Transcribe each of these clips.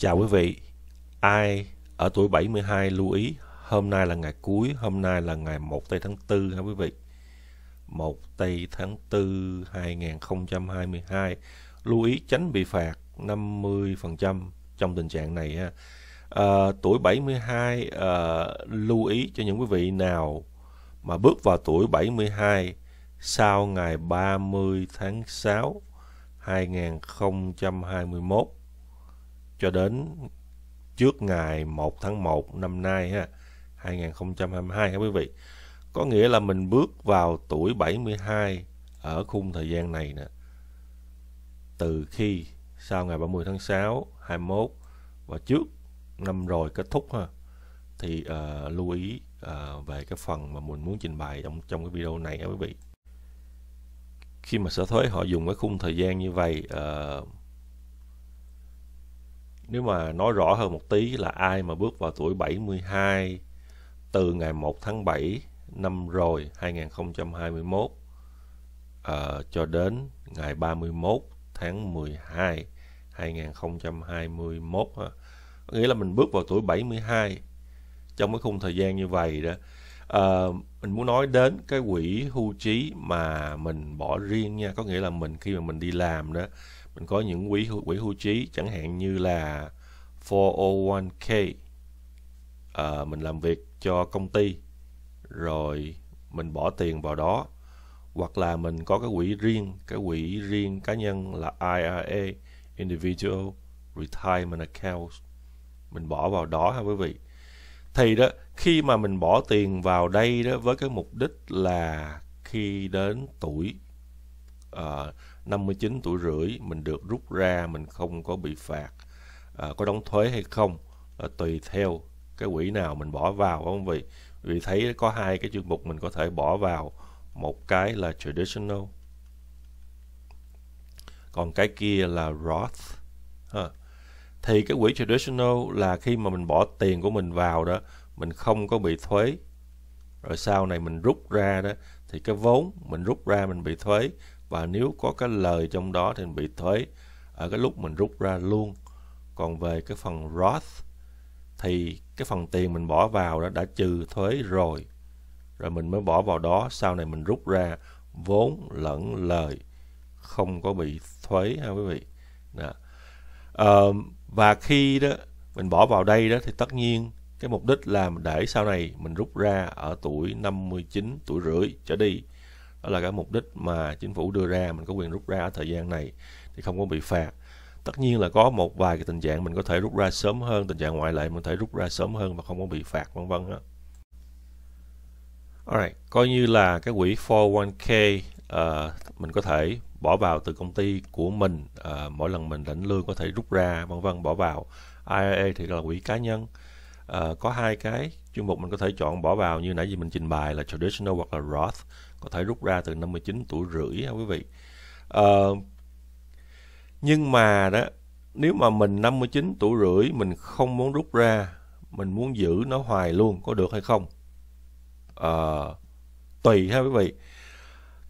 Chào quý vị, ai ở tuổi 72 lưu ý hôm nay là ngày cuối, hôm nay là ngày 1 tây tháng 4 ha quý vị. 1 tây tháng 4 2022 lưu ý tránh bị phạt 50% trong tình trạng này ha. À, tuổi 72 à, ờ, lưu ý cho những quý vị nào mà bước vào tuổi 72 sau ngày 30 tháng 6 2021 cho đến trước ngày 1 tháng 1 năm nay ha 2022 các quý vị. Có nghĩa là mình bước vào tuổi 72 ở khung thời gian này nè. Từ khi sau ngày 30 tháng 6 21 và trước năm rồi kết thúc ha thì uh, lưu ý uh, về cái phần mà mình muốn trình bày trong trong cái video này các quý vị khi mà sở thuế họ dùng cái khung thời gian như vậy uh, nếu mà nói rõ hơn một tí là ai mà bước vào tuổi 72 từ ngày 1 tháng 7 năm rồi 2021 uh, ờ, cho đến ngày 31 tháng 12 2021 ha. Có nghĩa là mình bước vào tuổi 72 trong cái khung thời gian như vậy đó. Uh, mình muốn nói đến cái quỹ hưu trí mà mình bỏ riêng nha, có nghĩa là mình khi mà mình đi làm đó mình có những quỹ quỹ hưu trí chẳng hạn như là 401k à, ờ, mình làm việc cho công ty rồi mình bỏ tiền vào đó hoặc là mình có cái quỹ riêng cái quỹ riêng cá nhân là IRA Individual Retirement Account mình bỏ vào đó ha quý vị thì đó khi mà mình bỏ tiền vào đây đó với cái mục đích là khi đến tuổi uh, 59 tuổi rưỡi mình được rút ra mình không có bị phạt à, có đóng thuế hay không à, tùy theo cái quỹ nào mình bỏ vào không vị vì thấy có hai cái chuyên mục mình có thể bỏ vào một cái là traditional còn cái kia là Roth ha. thì cái quỹ traditional là khi mà mình bỏ tiền của mình vào đó mình không có bị thuế rồi sau này mình rút ra đó thì cái vốn mình rút ra mình bị thuế và nếu có cái lời trong đó thì bị thuế ở cái lúc mình rút ra luôn còn về cái phần Roth thì cái phần tiền mình bỏ vào đó đã trừ thuế rồi rồi mình mới bỏ vào đó sau này mình rút ra vốn lẫn lời không có bị thuế ha quý vị đó. À, và khi đó mình bỏ vào đây đó thì tất nhiên cái mục đích là để sau này mình rút ra ở tuổi 59 tuổi rưỡi trở đi đó là cái mục đích mà chính phủ đưa ra mình có quyền rút ra ở thời gian này thì không có bị phạt tất nhiên là có một vài cái tình trạng mình có thể rút ra sớm hơn tình trạng ngoại lệ mình có thể rút ra sớm hơn và không có bị phạt vân vân Alright, coi như là cái quỹ 401k uh, ờ, mình có thể bỏ vào từ công ty của mình uh, mỗi lần mình lãnh lương có thể rút ra vân vân bỏ vào IRA thì là quỹ cá nhân uh, có hai cái chuyên mục mình có thể chọn bỏ vào như nãy giờ mình trình bày là traditional hoặc là Roth có thể rút ra từ 59 tuổi rưỡi ha quý vị ờ, nhưng mà đó nếu mà mình 59 tuổi rưỡi mình không muốn rút ra mình muốn giữ nó hoài luôn có được hay không ờ, tùy ha quý vị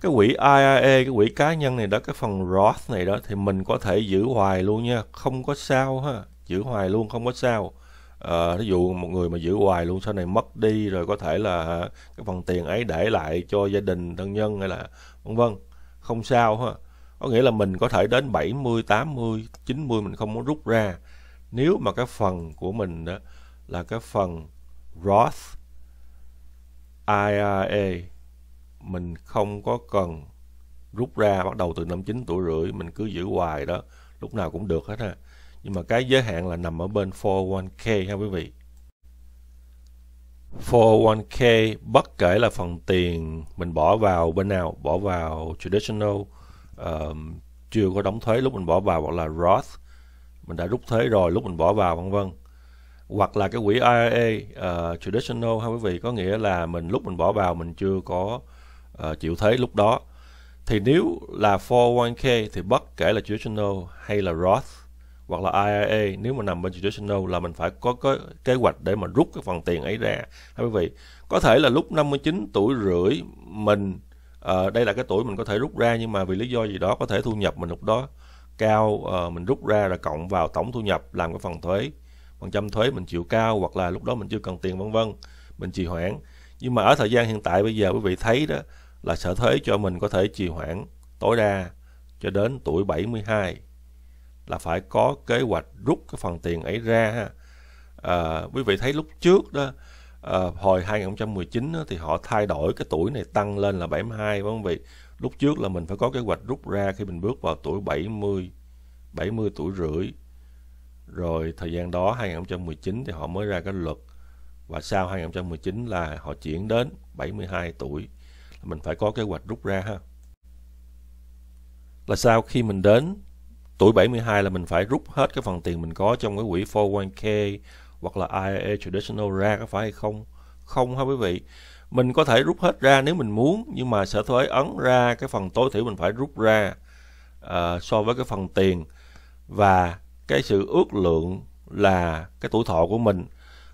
cái quỹ iae cái quỹ cá nhân này đó, cái phần Roth này đó thì mình có thể giữ hoài luôn nha, không có sao ha, giữ hoài luôn không có sao à, ờ, ví dụ một người mà giữ hoài luôn sau này mất đi rồi có thể là cái phần tiền ấy để lại cho gia đình thân nhân hay là vân vân không sao ha có nghĩa là mình có thể đến 70, 80, 90 mình không muốn rút ra nếu mà cái phần của mình đó là cái phần Roth IRA mình không có cần rút ra bắt đầu từ năm 9 tuổi rưỡi mình cứ giữ hoài đó lúc nào cũng được hết ha nhưng mà cái giới hạn là nằm ở bên 401k ha quý vị 401k bất kể là phần tiền mình bỏ vào bên nào bỏ vào traditional um, chưa có đóng thuế lúc mình bỏ vào hoặc là Roth mình đã rút thuế rồi lúc mình bỏ vào vân vân hoặc là cái quỹ IRA uh, traditional ha quý vị có nghĩa là mình lúc mình bỏ vào mình chưa có uh, chịu thuế lúc đó thì nếu là 401k thì bất kể là traditional hay là Roth hoặc là IRA nếu mà nằm bên traditional là mình phải có, có kế hoạch để mà rút cái phần tiền ấy ra thưa quý vị có thể là lúc 59 tuổi rưỡi mình uh, đây là cái tuổi mình có thể rút ra nhưng mà vì lý do gì đó có thể thu nhập mình lúc đó cao uh, mình rút ra là cộng vào tổng thu nhập làm cái phần thuế phần trăm thuế mình chịu cao hoặc là lúc đó mình chưa cần tiền vân vân mình trì hoãn nhưng mà ở thời gian hiện tại bây giờ quý vị thấy đó là sở thuế cho mình có thể trì hoãn tối đa cho đến tuổi 72 là phải có kế hoạch rút cái phần tiền ấy ra ha. À, quý vị thấy lúc trước đó à, hồi 2019 đó, thì họ thay đổi cái tuổi này tăng lên là 72 phải không quý vị? Lúc trước là mình phải có kế hoạch rút ra khi mình bước vào tuổi 70 70 tuổi rưỡi. Rồi thời gian đó 2019 thì họ mới ra cái luật và sau 2019 là họ chuyển đến 72 tuổi. Mình phải có kế hoạch rút ra ha. Là sau khi mình đến tuổi 72 là mình phải rút hết cái phần tiền mình có trong cái quỹ 401k hoặc là IRA traditional ra có phải hay không? Không ha quý vị? Mình có thể rút hết ra nếu mình muốn nhưng mà sở thuế ấn ra cái phần tối thiểu mình phải rút ra uh, so với cái phần tiền và cái sự ước lượng là cái tuổi thọ của mình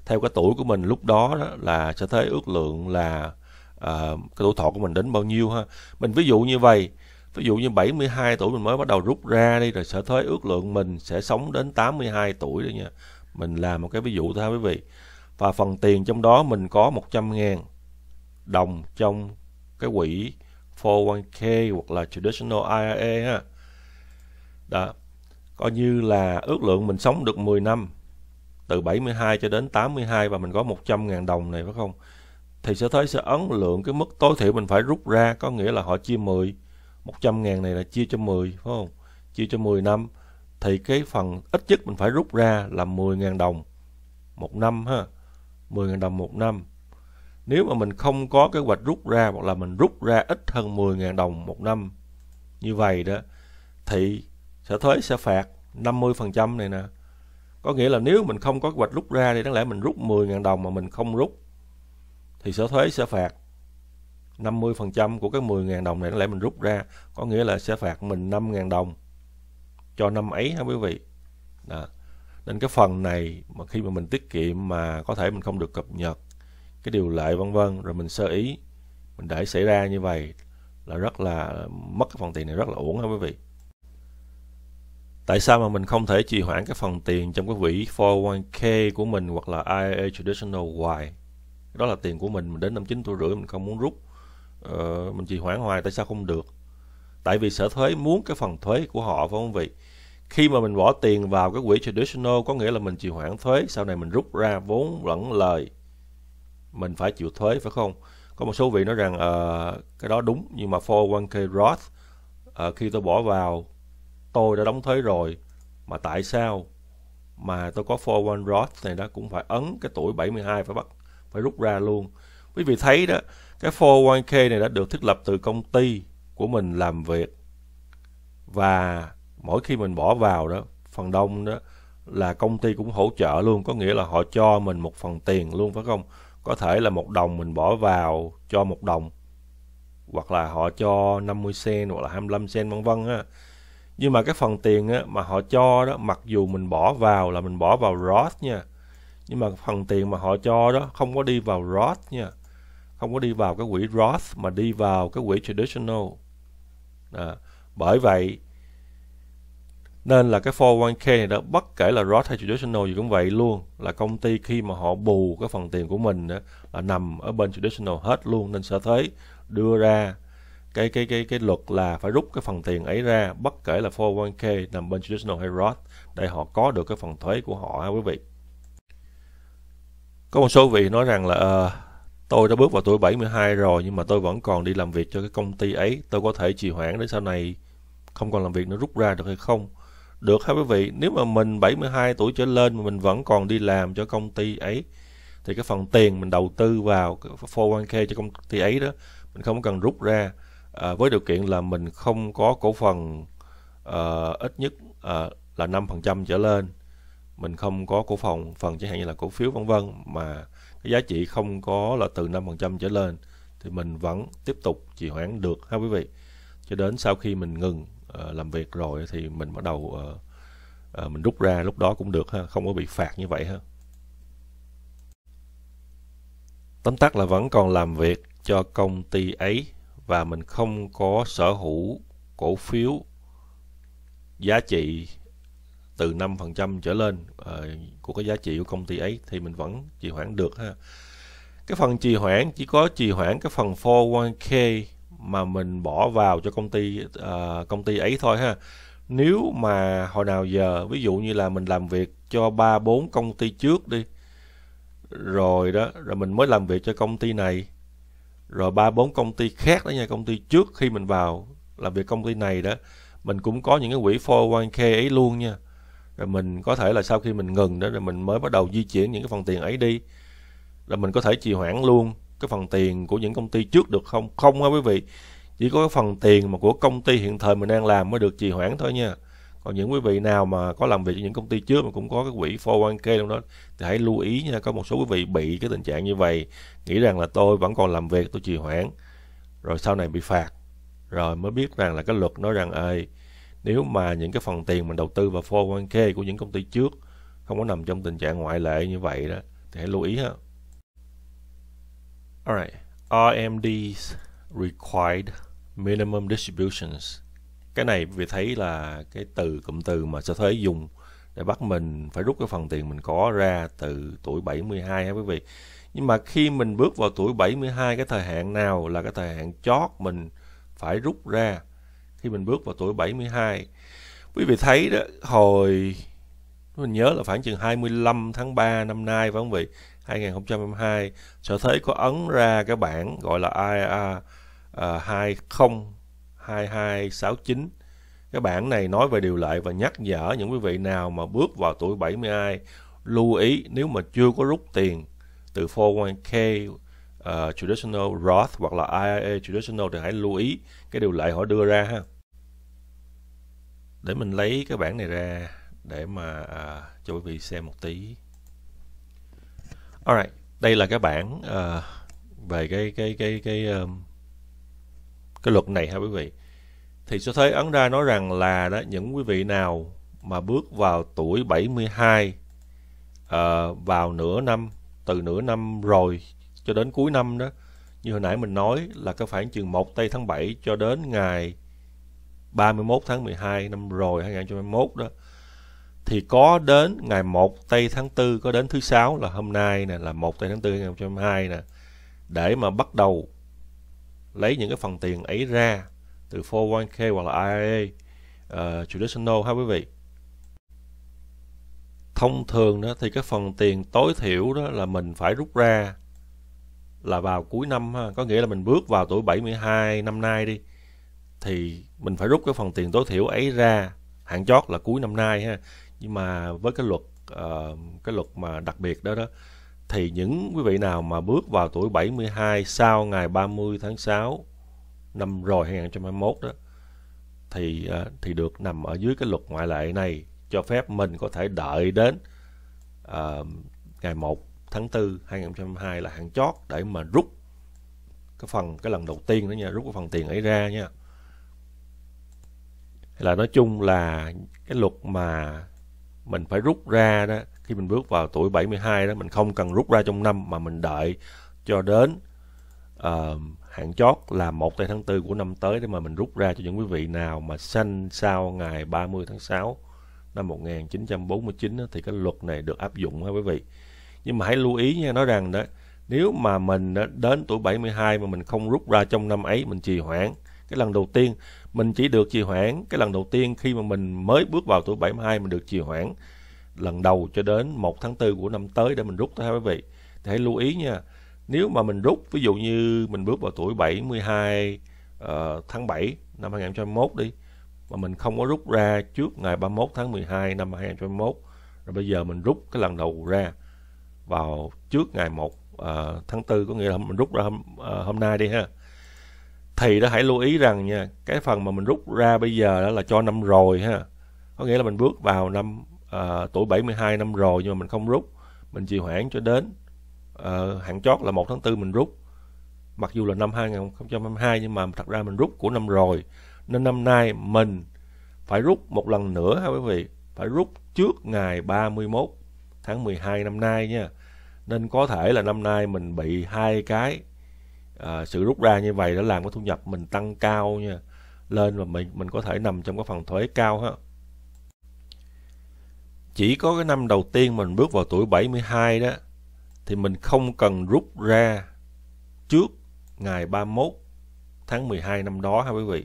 theo cái tuổi của mình lúc đó, đó là sở thuế ước lượng là uh, cái tuổi thọ của mình đến bao nhiêu ha. Mình ví dụ như vậy Ví dụ như 72 tuổi mình mới bắt đầu rút ra đi rồi sở thuế ước lượng mình sẽ sống đến 82 tuổi đó nha. Mình làm một cái ví dụ thôi quý vị. Và phần tiền trong đó mình có 100 ngàn đồng trong cái quỹ 401k hoặc là traditional IRA ha. Đó. Coi như là ước lượng mình sống được 10 năm từ 72 cho đến 82 và mình có 100 ngàn đồng này phải không? Thì sở thuế sẽ ấn lượng cái mức tối thiểu mình phải rút ra có nghĩa là họ chia 10 100 ngàn này là chia cho 10 phải không chia cho 10 năm thì cái phần ít nhất mình phải rút ra là 10 ngàn đồng một năm ha 10 ngàn đồng một năm nếu mà mình không có kế hoạch rút ra hoặc là mình rút ra ít hơn 10 ngàn đồng một năm như vậy đó thì sở thuế sẽ phạt 50% này nè có nghĩa là nếu mình không có kế hoạch rút ra thì đáng lẽ mình rút 10 ngàn đồng mà mình không rút thì sở thuế sẽ phạt 50% của các 10.000 đồng này nó lại mình rút ra có nghĩa là sẽ phạt mình 5.000 đồng cho năm ấy ha quý vị đó. nên cái phần này mà khi mà mình tiết kiệm mà có thể mình không được cập nhật cái điều lệ vân vân rồi mình sơ ý mình để xảy ra như vậy là rất là mất cái phần tiền này rất là uổng ha quý vị tại sao mà mình không thể trì hoãn cái phần tiền trong cái quỹ 401k của mình hoặc là IRA traditional hoài đó là tiền của mình mình đến năm chín tuổi rưỡi mình không muốn rút ờ, mình chỉ hoảng hoài tại sao không được tại vì sở thuế muốn cái phần thuế của họ phải không vị khi mà mình bỏ tiền vào cái quỹ traditional có nghĩa là mình chịu hoãn thuế sau này mình rút ra vốn lẫn lời mình phải chịu thuế phải không có một số vị nói rằng uh, cái đó đúng nhưng mà 401k Roth uh, khi tôi bỏ vào tôi đã đóng thuế rồi mà tại sao mà tôi có 401 Roth này đó cũng phải ấn cái tuổi 72 phải bắt phải rút ra luôn quý vị thấy đó cái 401k này đã được thiết lập từ công ty của mình làm việc và mỗi khi mình bỏ vào đó phần đông đó là công ty cũng hỗ trợ luôn có nghĩa là họ cho mình một phần tiền luôn phải không có thể là một đồng mình bỏ vào cho một đồng hoặc là họ cho 50 sen hoặc là 25 sen vân vân á nhưng mà cái phần tiền á, mà họ cho đó mặc dù mình bỏ vào là mình bỏ vào Roth nha nhưng mà phần tiền mà họ cho đó không có đi vào Roth nha không có đi vào cái quỹ Roth mà đi vào cái quỹ traditional à, bởi vậy nên là cái 401k này đó bất kể là Roth hay traditional gì cũng vậy luôn là công ty khi mà họ bù cái phần tiền của mình đó, là nằm ở bên traditional hết luôn nên sẽ thấy đưa ra cái cái cái cái luật là phải rút cái phần tiền ấy ra bất kể là 401k nằm bên traditional hay Roth để họ có được cái phần thuế của họ ha quý vị. Có một số vị nói rằng là uh, Tôi đã bước vào tuổi 72 rồi nhưng mà tôi vẫn còn đi làm việc cho cái công ty ấy. Tôi có thể trì hoãn đến sau này không còn làm việc nó rút ra được hay không? Được hả quý vị? Nếu mà mình 72 tuổi trở lên mà mình vẫn còn đi làm cho công ty ấy thì cái phần tiền mình đầu tư vào 401k cho công ty ấy đó mình không cần rút ra à, với điều kiện là mình không có cổ phần à, ít nhất à, là 5% trở lên mình không có cổ phần phần chẳng hạn như là cổ phiếu vân vân mà cái giá trị không có là từ 5% trở lên thì mình vẫn tiếp tục trì hoãn được ha quý vị cho đến sau khi mình ngừng uh, làm việc rồi thì mình bắt đầu uh, uh, mình rút ra lúc đó cũng được ha không có bị phạt như vậy ha tóm tắt là vẫn còn làm việc cho công ty ấy và mình không có sở hữu cổ phiếu giá trị từ 5% trở lên uh, của cái giá trị của công ty ấy thì mình vẫn trì hoãn được ha. Cái phần trì hoãn chỉ có trì hoãn cái phần 401k mà mình bỏ vào cho công ty uh, công ty ấy thôi ha. Nếu mà hồi nào giờ ví dụ như là mình làm việc cho ba bốn công ty trước đi rồi đó rồi mình mới làm việc cho công ty này rồi ba bốn công ty khác đó nha công ty trước khi mình vào làm việc công ty này đó mình cũng có những cái quỹ 401k ấy luôn nha rồi mình có thể là sau khi mình ngừng đó rồi mình mới bắt đầu di chuyển những cái phần tiền ấy đi là mình có thể trì hoãn luôn cái phần tiền của những công ty trước được không không á quý vị chỉ có cái phần tiền mà của công ty hiện thời mình đang làm mới được trì hoãn thôi nha còn những quý vị nào mà có làm việc cho những công ty trước mà cũng có cái quỹ 401k trong đó thì hãy lưu ý nha có một số quý vị bị cái tình trạng như vậy nghĩ rằng là tôi vẫn còn làm việc tôi trì hoãn rồi sau này bị phạt rồi mới biết rằng là cái luật nói rằng ơi nếu mà những cái phần tiền mình đầu tư vào 401k của những công ty trước không có nằm trong tình trạng ngoại lệ như vậy đó thì hãy lưu ý ha. Alright, RMDs required minimum distributions. Cái này vì thấy là cái từ cụm từ mà sẽ thuế dùng để bắt mình phải rút cái phần tiền mình có ra từ tuổi 72 ha quý vị. Nhưng mà khi mình bước vào tuổi 72 cái thời hạn nào là cái thời hạn chót mình phải rút ra khi mình bước vào tuổi 72. Quý vị thấy đó, hồi mình nhớ là khoảng chừng 25 tháng 3 năm nay phải không vị? 2022, Sở Thế có ấn ra cái bản gọi là IR uh, 202269. Cái bản này nói về điều lệ và nhắc nhở những quý vị nào mà bước vào tuổi 72 lưu ý nếu mà chưa có rút tiền từ 401k uh, à, traditional Roth hoặc là IRA traditional thì hãy lưu ý cái điều lệ họ đưa ra ha để mình lấy cái bảng này ra để mà à, cho quý vị xem một tí alright đây là cái bảng à, về cái cái cái cái um, cái luật này ha quý vị thì sẽ thấy ấn ra nói rằng là đó những quý vị nào mà bước vào tuổi 72 uh, ờ, vào nửa năm từ nửa năm rồi cho đến cuối năm đó như hồi nãy mình nói là cái khoảng chừng 1 tây tháng 7 cho đến ngày 31 tháng 12 năm rồi 2021 đó thì có đến ngày 1 tây tháng 4 có đến thứ sáu là hôm nay nè là 1 tây tháng 4 2022 nè để mà bắt đầu lấy những cái phần tiền ấy ra từ 401k hoặc là IRA uh, ờ, traditional ha quý vị thông thường đó thì cái phần tiền tối thiểu đó là mình phải rút ra là vào cuối năm ha. có nghĩa là mình bước vào tuổi 72 năm nay đi thì mình phải rút cái phần tiền tối thiểu ấy ra hạn chót là cuối năm nay ha nhưng mà với cái luật uh, cái luật mà đặc biệt đó đó thì những quý vị nào mà bước vào tuổi 72 sau ngày 30 tháng 6 năm rồi 2021 đó thì uh, thì được nằm ở dưới cái luật ngoại lệ này cho phép mình có thể đợi đến uh, ngày 1 tháng 4 2022 là hạn chót để mà rút cái phần cái lần đầu tiên đó nha rút cái phần tiền ấy ra nha là nói chung là cái luật mà mình phải rút ra đó khi mình bước vào tuổi 72 đó mình không cần rút ra trong năm mà mình đợi cho đến uh, hạn chót là 1 tây tháng 4 của năm tới để mà mình rút ra cho những quý vị nào mà sanh sau ngày 30 tháng 6 năm 1949 đó, thì cái luật này được áp dụng ha quý vị. Nhưng mà hãy lưu ý nha, nói rằng đó nếu mà mình đến tuổi 72 mà mình không rút ra trong năm ấy mình trì hoãn cái lần đầu tiên mình chỉ được trì hoãn cái lần đầu tiên khi mà mình mới bước vào tuổi 72 mình được trì hoãn lần đầu cho đến 1 tháng 4 của năm tới để mình rút thôi quý vị thì hãy lưu ý nha nếu mà mình rút ví dụ như mình bước vào tuổi 72 uh, ờ, tháng 7 năm 2021 đi mà mình không có rút ra trước ngày 31 tháng 12 năm 2021 rồi bây giờ mình rút cái lần đầu ra vào trước ngày 1 uh, ờ, tháng 4 có nghĩa là mình rút ra hôm, uh, hôm nay đi ha thì đó hãy lưu ý rằng nha cái phần mà mình rút ra bây giờ đó là cho năm rồi ha có nghĩa là mình bước vào năm uh, tuổi 72 năm rồi nhưng mà mình không rút mình trì hoãn cho đến uh, hạn chót là 1 tháng 4 mình rút mặc dù là năm 2022 nhưng mà thật ra mình rút của năm rồi nên năm nay mình phải rút một lần nữa ha quý vị phải rút trước ngày 31 tháng 12 năm nay nha nên có thể là năm nay mình bị hai cái à, sự rút ra như vậy đã làm cái thu nhập mình tăng cao nha lên và mình mình có thể nằm trong cái phần thuế cao ha chỉ có cái năm đầu tiên mình bước vào tuổi 72 đó thì mình không cần rút ra trước ngày 31 tháng 12 năm đó ha quý vị.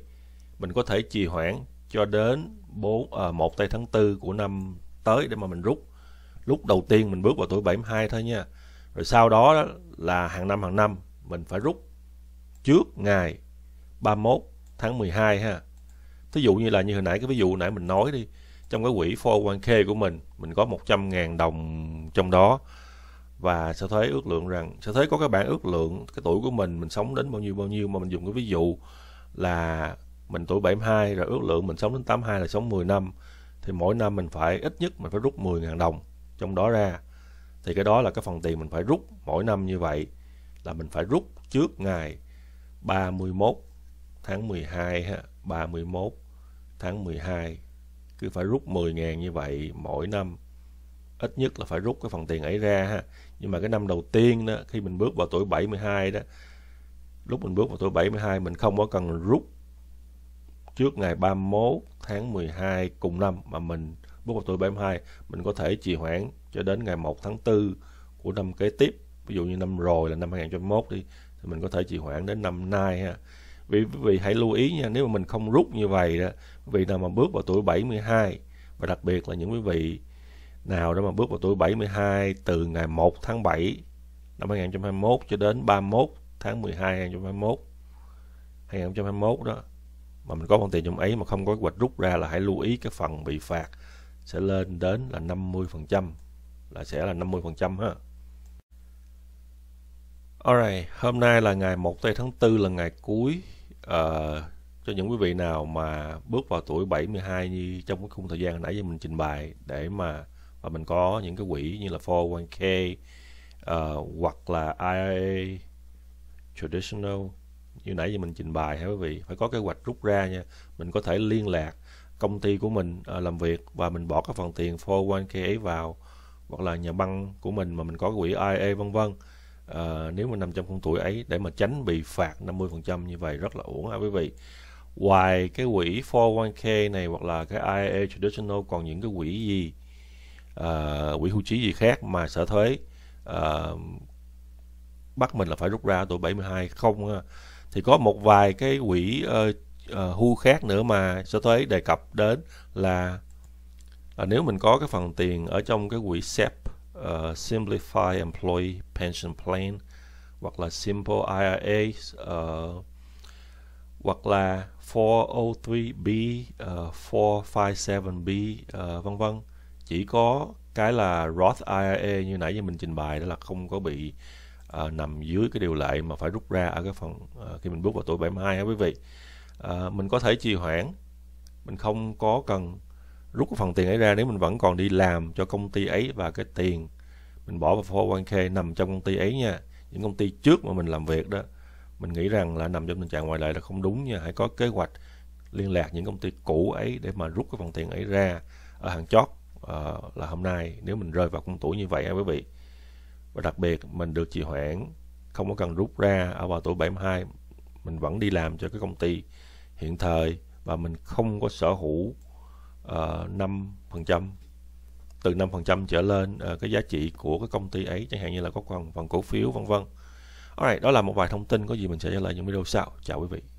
Mình có thể trì hoãn cho đến 4 à, 1 tây tháng 4 của năm tới để mà mình rút. Lúc đầu tiên mình bước vào tuổi 72 thôi nha. Rồi sau đó, đó là hàng năm hàng năm mình phải rút trước ngày 31 tháng 12 ha. Thí dụ như là như hồi nãy cái ví dụ nãy mình nói đi, trong cái quỹ 401k của mình, mình có 100.000 đồng trong đó và sẽ thấy ước lượng rằng sẽ thấy có cái bảng ước lượng cái tuổi của mình mình sống đến bao nhiêu bao nhiêu mà mình dùng cái ví dụ là mình tuổi 72 rồi ước lượng mình sống đến 82 là sống 10 năm thì mỗi năm mình phải ít nhất mình phải rút 10.000 đồng trong đó ra thì cái đó là cái phần tiền mình phải rút mỗi năm như vậy là mình phải rút trước ngày 31 tháng 12 ha, 31 tháng 12 cứ phải rút 10.000 như vậy mỗi năm ít nhất là phải rút cái phần tiền ấy ra ha. Nhưng mà cái năm đầu tiên đó khi mình bước vào tuổi 72 đó lúc mình bước vào tuổi 72 mình không có cần rút trước ngày 31 tháng 12 cùng năm mà mình bước vào tuổi 72 mình có thể trì hoãn cho đến ngày 1 tháng 4 của năm kế tiếp ví dụ như năm rồi là năm 2021 đi thì mình có thể trì hoãn đến năm nay ha vì vì hãy lưu ý nha nếu mà mình không rút như vậy đó vì nào mà bước vào tuổi 72 và đặc biệt là những quý vị nào đó mà bước vào tuổi 72 từ ngày 1 tháng 7 năm 2021 cho đến 31 tháng 12 2021 2021 đó mà mình có khoản tiền trong ấy mà không có hoạch rút ra là hãy lưu ý cái phần bị phạt sẽ lên đến là 50% là sẽ là 50% ha. Alright, hôm nay là ngày 1 tây tháng 4 là ngày cuối uh, cho những quý vị nào mà bước vào tuổi 72 như trong cái khung thời gian nãy giờ mình trình bày để mà và mình có những cái quỹ như là 401k uh, ờ, hoặc là IRA traditional như nãy giờ mình trình bày hả quý vị phải có kế hoạch rút ra nha mình có thể liên lạc công ty của mình uh, làm việc và mình bỏ cái phần tiền 401k ấy vào hoặc là nhà băng của mình mà mình có quỹ IA vân vân à, nếu mà nằm trong khung tuổi ấy để mà tránh bị phạt 50% như vậy rất là uổng ha quý vị ngoài cái quỹ 401k này hoặc là cái IRA traditional còn những cái quỹ gì à, quỹ hưu trí gì khác mà sở thuế à, bắt mình là phải rút ra tuổi 72 không ha. thì có một vài cái quỹ uh, uh, hưu khác nữa mà sở thuế đề cập đến là à, nếu mình có cái phần tiền ở trong cái quỹ SEP uh, Simplify Employee Pension Plan hoặc là Simple IRA uh, hoặc là 403B, uh, 457B uh, vân vân chỉ có cái là Roth IRA như nãy giờ mình trình bày đó là không có bị uh, nằm dưới cái điều lệ mà phải rút ra ở cái phần uh, khi mình bước vào tuổi 72 á quý vị uh, mình có thể trì hoãn mình không có cần rút cái phần tiền ấy ra nếu mình vẫn còn đi làm cho công ty ấy và cái tiền mình bỏ vào 401k nằm trong công ty ấy nha những công ty trước mà mình làm việc đó mình nghĩ rằng là nằm trong tình trạng ngoài lệ là không đúng nha hãy có kế hoạch liên lạc những công ty cũ ấy để mà rút cái phần tiền ấy ra ở hàng chót uh, là hôm nay nếu mình rơi vào con tuổi như vậy ha quý vị và đặc biệt mình được trì hoãn không có cần rút ra ở vào tuổi 72 mình vẫn đi làm cho cái công ty hiện thời và mình không có sở hữu Ờ, năm phần trăm từ 5% trở lên uh, cái giá trị của cái công ty ấy chẳng hạn như là có phần phần cổ phiếu vân vân. Alright, đó là một vài thông tin có gì mình sẽ trả lại những video sau. Chào quý vị.